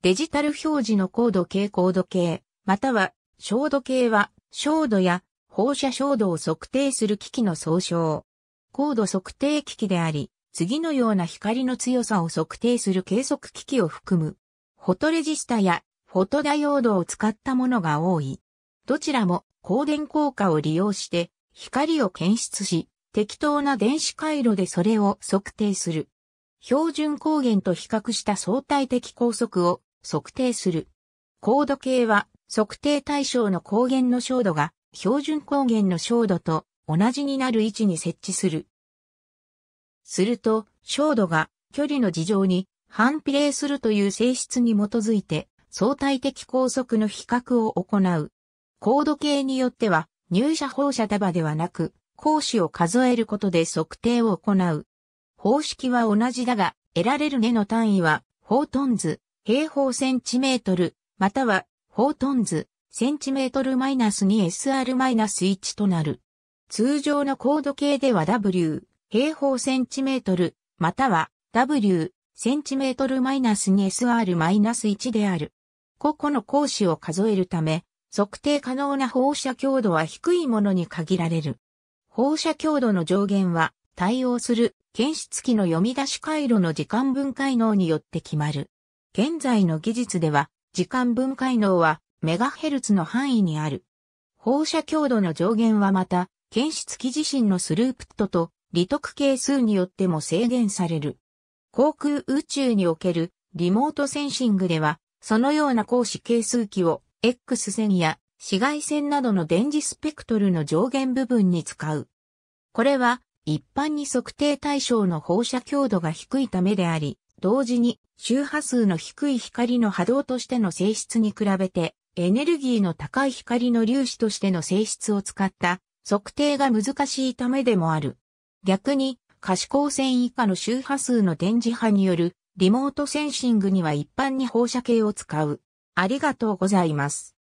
デジタル表示の高度計高度計、または、照度計は、照度や放射照度を測定する機器の総称。高度測定機器であり、次のような光の強さを測定する計測機器を含む、フォトレジスタやフォトダイオードを使ったものが多い。どちらも光電効果を利用して光を検出し、適当な電子回路でそれを測定する。標準光源と比較した相対的高速を測定する。高度計は測定対象の光源の照度が標準光源の照度と同じになる位置に設置する。すると、照度が距離の事情に反比例するという性質に基づいて相対的高速の比較を行う。高度計によっては入射放射束ではなく、光子を数えることで測定を行う。方式は同じだが、得られる根の単位は、フォートンズ、平方センチメートル、または、ートンズ、センチメートルマイナス 2SR-1 となる。通常の高度計では W、平方センチメートル、または W、センチメートルマイナス 2SR-1 である。個々の光子を数えるため、測定可能な放射強度は低いものに限られる。放射強度の上限は対応する検出器の読み出し回路の時間分解能によって決まる。現在の技術では、時間分解能はメガヘルツの範囲にある。放射強度の上限はまた、検出器自身のスループットと、利得係数によっても制限される。航空宇宙におけるリモートセンシングでは、そのような光子係数器を X 線や紫外線などの電磁スペクトルの上限部分に使う。これは一般に測定対象の放射強度が低いためであり、同時に周波数の低い光の波動としての性質に比べて、エネルギーの高い光の粒子としての性質を使った測定が難しいためでもある。逆に、可視光線以下の周波数の電磁波によるリモートセンシングには一般に放射計を使う。ありがとうございます。